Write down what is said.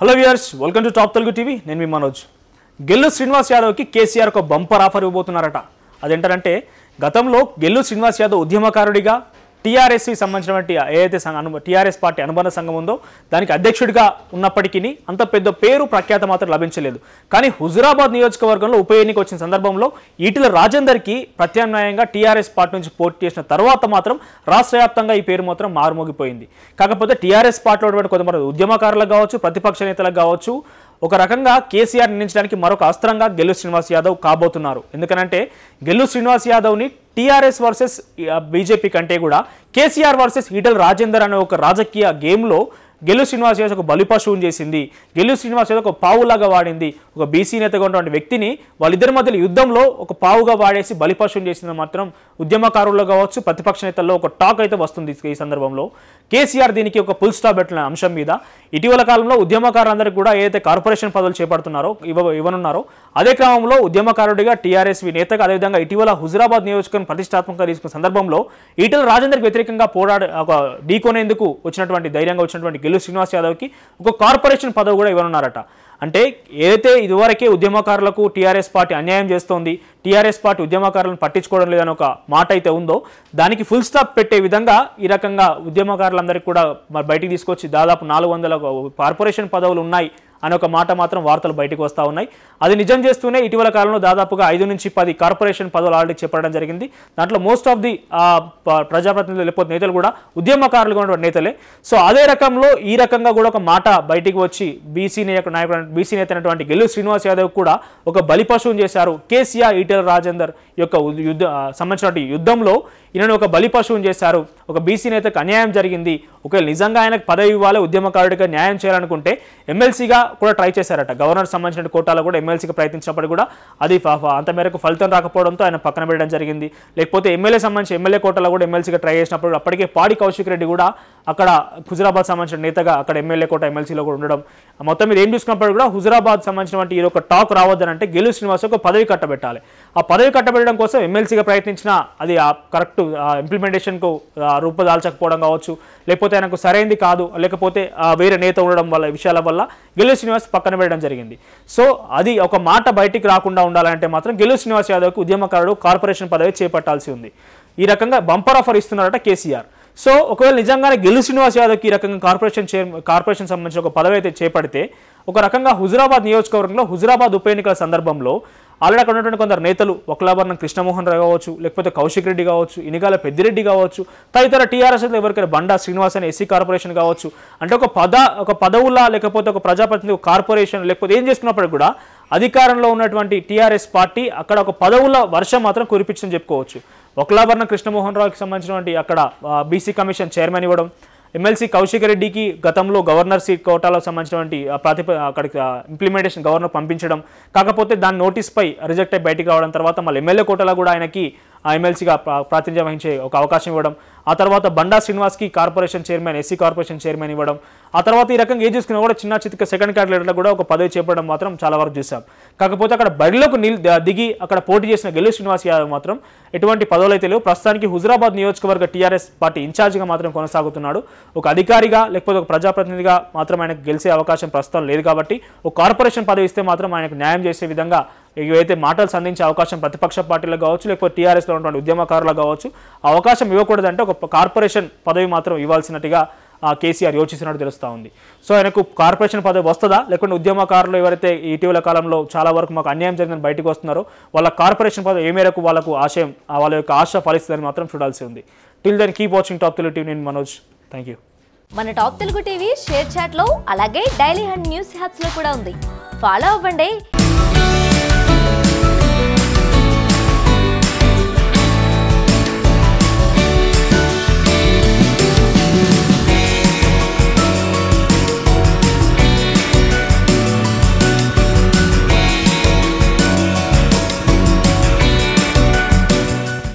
hello viewers welcome to top Telugu TV నేను మీ మనోజ్ గెల్లు శ్రీనివాస్ యాదవ్కి కేసీఆర్ ఒక బంపర్ ఆఫర్ ఇవ్వబోతున్నారట అదేంటంటే గతంలో గెల్లు శ్రీనివాస్ యాదవ్ ఉద్యమకారుడిగా టీఆర్ఎస్కి సంబంధించినటువంటి ఏదైతే టీఆర్ఎస్ పార్టీ అనుబంధ సంఘం ఉందో దానికి అధ్యక్షుడిగా ఉన్నప్పటికీ అంత పెద్ద పేరు ప్రఖ్యాత మాత్రం లభించలేదు కానీ హుజురాబాద్ నియోజకవర్గంలో ఉప ఎన్నిక వచ్చిన సందర్భంలో ఈటల రాజేందర్కి ప్రత్యామ్నాయంగా టీఆర్ఎస్ పార్టీ నుంచి పోటీ చేసిన తర్వాత మాత్రం రాష్ట్ర వ్యాప్తంగా ఈ పేరు మాత్రం మారుమోగిపోయింది కాకపోతే టీఆర్ఎస్ పార్టీలో కొంతమంది ఉద్యమకారులకు కావచ్చు ప్రతిపక్ష నేతలకు కావచ్చు ఒక రకంగా కేసీఆర్ నిర్ణయించడానికి మరొక అస్త్రంగా గెల్లు శ్రీనివాస్ యాదవ్ కాబోతున్నారు ఎందుకనంటే గెల్లు శ్రీనివాస్ యాదవ్ని టీఆర్ఎస్ వర్సెస్ బీజేపీ కంటే కూడా కేసీఆర్ వర్సెస్ ఈటల్ రాజేందర్ అనే ఒక రాజకీయ గేమ్లో గెల్లు శ్రీనివాస్ యాదవ్ ఒక బలిపశువుని చేసింది గెల్లు శ్రీనివాస్ యాదవ్ ఒక పావులాగా వాడింది ఒక బీసీ నేతగా ఉన్నటువంటి వ్యక్తిని వాళ్ళిద్దరి మధ్యలో యుద్ధంలో ఒక పావుగా వాడేసి బలిపశువుని చేసింది మాత్రం ఉద్యమకారుల్లో కావచ్చు ప్రతిపక్ష నేతల్లో ఒక టాక్ అయితే వస్తుంది ఈ సందర్భంలో కేసీఆర్ దీనికి ఒక పుల్ స్టాప్ పెట్టిన అంశం మీద ఇటీవల కాలంలో ఉద్యమకారులందరికీ కూడా ఏదైతే కార్పొరేషన్ పదవులు చేపడుతున్నారో ఇవ ఇవ్వనున్నారో అదే క్రమంలో ఉద్యమకారుడిగా టీఆర్ఎస్వి నేతగా అదేవిధంగా ఇటీవల హుజురాబాద్ నియోజకవర్గం ప్రతిష్టాత్మకంగా తీసుకున్న సందర్భంలో ఈటల రాజేందర్కి వ్యతిరేకంగా పోరాడ ఒక ఢీకొనేందుకు వచ్చినటువంటి ధైర్యంగా వచ్చినటువంటి గెలు శ్రీనివాస్ యాదవ్కి ఒక కార్పొరేషన్ పదవి కూడా ఇవ్వనున్నారట అంటే ఏదైతే ఇదివరకే ఉద్యమకారులకు టీఆర్ఎస్ పార్టీ అన్యాయం చేస్తోంది టీఆర్ఎస్ పార్టీ ఉద్యమకారులను పట్టించుకోవడం లేదని ఒక మాట అయితే ఉందో దానికి ఫుల్ స్టాప్ పెట్టే విధంగా ఈ రకంగా ఉద్యమకారులందరికీ కూడా బయటికి తీసుకొచ్చి దాదాపు నాలుగు వందల కార్పొరేషన్ పదవులు ఉన్నాయి అని ఒక మాట మాత్రం వార్తలు బయటకు వస్తూ ఉన్నాయి అది నిజం చేస్తూనే ఇటీవల కాలంలో దాదాపుగా ఐదు నుంచి పది కార్పొరేషన్ పదవులు ఆల్రెడీ చెప్పడం జరిగింది దాంట్లో మోస్ట్ ఆఫ్ ది ప్రజాప్రతినిధులు లేకపోతే నేతలు కూడా ఉద్యమకారులుగా ఉన్నటువంటి నేతలే సో అదే రకంలో ఈ రకంగా కూడా ఒక మాట బయటికి వచ్చి బీసీ నాయకుడు నాయకుడు బీసీ నేత అయినటువంటి గెల్లు శ్రీనివాస్ యాదవ్ కూడా ఒక బలిపశువుని చేశారు కేసీఆర్ ఈటెల రాజేందర్ యొక్క యుద్ధ సంబంధించినటువంటి యుద్ధంలో ఈయన ఒక బలిపశువుని చేశారు ఒక బీసీ నేతకు అన్యాయం జరిగింది ఒకవేళ నిజంగా ఆయనకు పదవి ఇవ్వాలి ఉద్యమకారుడిగా న్యాయం చేయాలనుకుంటే ఎమ్మెల్సీగా కూడా ట్రై చేశారట గవర్నర్ సంబంధించిన కోటాలో కూడా ఎమ్మెల్సీకి ప్రయత్నించినప్పుడు కూడా అది అంత మేరకు ఫలితం రాకపోవడంతో ఆయన పక్కన పెట్టడం జరిగింది లేకపోతే ఎమ్మెల్యే సంబంధించి ఎమ్మెల్యే కోటాలో కూడా ఎమ్మెల్సీగా ట్రై చేసినప్పుడు అప్పటికే పాడి కౌశిక్ రెడ్డి కూడా అక్కడ హుజరాబాద్ సంబంధించిన నేతగా అక్కడ ఎమ్మెల్యే కోట ఎమ్మెల్సీలో కూడా ఉండడం మొత్తం మీద ఏం చూసుకున్నప్పుడు కూడా హుజరాబాద్ సంబంధించినటువంటి ఈ ఒక టాక్ రావద్దని అంటే గెలు శ్రీనివాస్ ఒక పదవి కట్టబెట్టాలి ఆ పదవి కట్టబెట్టడం కోసం ఎమ్మెల్సీగా ప్రయత్నించిన అది కరెక్ట్ ఇంప్లిమెంటేషన్కు రూపదాల్చకపోవడం కావచ్చు లేకపోతే ఆయనకు సరైనది కాదు లేకపోతే వేరే నేత ఉండడం వల్ల విషయాల వల్ల గెలు శ్రీనివాస్ పక్కన పెట్టడం జరిగింది సో అది ఒక మాట బయటికి రాకుండా ఉండాలంటే మాత్రం గెలు శ్రీనివాస్ యాదవ్కి ఉద్యమకారుడు కార్పొరేషన్ పదవి చేపట్టాల్సి ఉంది ఈ రకంగా బంపర్ ఆఫర్ ఇస్తున్నారట కేసీఆర్ సో ఒకవేళ నిజంగానే గెలు శ్రీనివాస్ యాదవ్కి ఈ రకంగా కార్పొరేషన్ చే కార్పొరేషన్ సంబంధించిన ఒక పదవి అయితే చేపడితే ఒక రకంగా హుజురాబాద్ నియోజకవర్గంలో హుజురాబాద్ ఉప ఎన్నికల సందర్భంలో ఆల్రెడీ అక్కడ ఉన్నటువంటి కొందరు నేతలు ఒకలాభరణం కృష్ణమోహన్ రావు కావచ్చు లేకపోతే కౌశిక్ రెడ్డి కావచ్చు ఇనిగాల పెద్దిరెడ్డి కావచ్చు తదితర టీఆర్ఎస్ ఎవరికైనా బండా శ్రీనివాస్ అని ఎస్సీ కార్పొరేషన్ కావచ్చు అంటే ఒక పద ఒక పదవులా లేకపోతే ఒక ప్రజాప్రతినిధి కార్పొరేషన్ లేకపోతే ఏం చేసుకున్నప్పటికి కూడా అధికారంలో ఉన్నటువంటి టీఆర్ఎస్ పార్టీ అక్కడ ఒక పదవుల వర్షం మాత్రం కురిపించని చెప్పుకోవచ్చు ఒకలాభరణ కృష్ణమోహన్ రావుకి సంబంధించినటువంటి అక్కడ బీసీ కమిషన్ చైర్మన్ ఇవ్వడం ఎమ్మెల్సీ కౌశిక్ రెడ్డికి గతంలో గవర్నర్ సీట్ కోటాలో సంబంధించినటువంటి ప్రాతిప అక్కడికి ఇంప్లిమెంటేషన్ గవర్నర్ పంపించడం కాకపోతే దాని నోటీస్పై రిజెక్ట్ అయ్యి బయటకు రావడం తర్వాత మళ్ళీ ఎమ్మెల్యే కోటాలో కూడా ఆయనకి ఎమ్మెల్సీగా ప్రాతినిధ్యం వహించే ఒక అవకాశం ఇవ్వడం ఆ తర్వాత బండా శ్రీనివాస్కి corporation chairman SC corporation chairman ఇవ్వడం ఆ తర్వాత ఈ రకంగా ఏ చూసుకున్నా కూడా చిన్న చితిక సెకండ్ క్యాండిడేట్లకు కూడా ఒక పదవి చేపడడం మాత్రం చాలా వరకు చూసాం కాకపోతే అక్కడ బడిలోకి నిల్ దిగి అక్కడ పోటీ చేసిన గెల్లు శ్రీనివాస్ యాదవ్ మాత్రం ఎటువంటి పదవులు అయితే లేవు ప్రస్తుతానికి హుజరాబాద్ నియోజకవర్గ టీఆర్ఎస్ పార్టీ ఇన్ఛార్జిగా మాత్రం కొనసాగుతున్నాడు ఒక అధికారిగా లేకపోతే ఒక ప్రజాప్రతినిధిగా మాత్రం ఆయనకు గెలిచే అవకాశం ప్రస్తుతం లేదు కాబట్టి ఒక కార్పొరేషన్ పదవి ఇస్తే మాత్రం ఆయనకు న్యాయం చేసే విధంగా ఏవైతే మాటలు సంధించే అవకాశం ప్రతిపక్ష పార్టీలకు కావచ్చు లేకపోతే టీఆర్ఎస్లో ఉన్నటువంటి ఉద్యమకారులకు కావచ్చు అవకాశం ఇవ్వకూడదంటే ఒక కార్పొరేషన్ పదవి మాత్రం ఇవ్వాల్సినట్టుగా కేసీఆర్ యోచిస్తున్నట్టు తెలుస్తూ ఉంది సో ఆయనకు కార్పొరేషన్ పదవి వస్తుందా లేకుంటే ఉద్యమకారులు ఎవరైతే ఇటీవల కాలంలో చాలా వరకు మాకు అన్యాయం జరిగిందని బయటకు వస్తున్నారో వాళ్ళ కార్పొరేషన్ పదవి ఏ మేరకు వాళ్ళకు ఆశయం వాళ్ళ యొక్క ఆశ ఫలిస్తుందని మాత్రం చూడాల్సి ఉంది till then keep watching top Telugu TV నేను మనోజ్ థ్యాంక్ యూ మన టాప్ తెలుగు టీవీ షేర్ చాట్లో అలాగే డైలీ హండ్ న్యూస్ హ్యాప్స్లో కూడా ఉంది ఫాలో అవ్వండి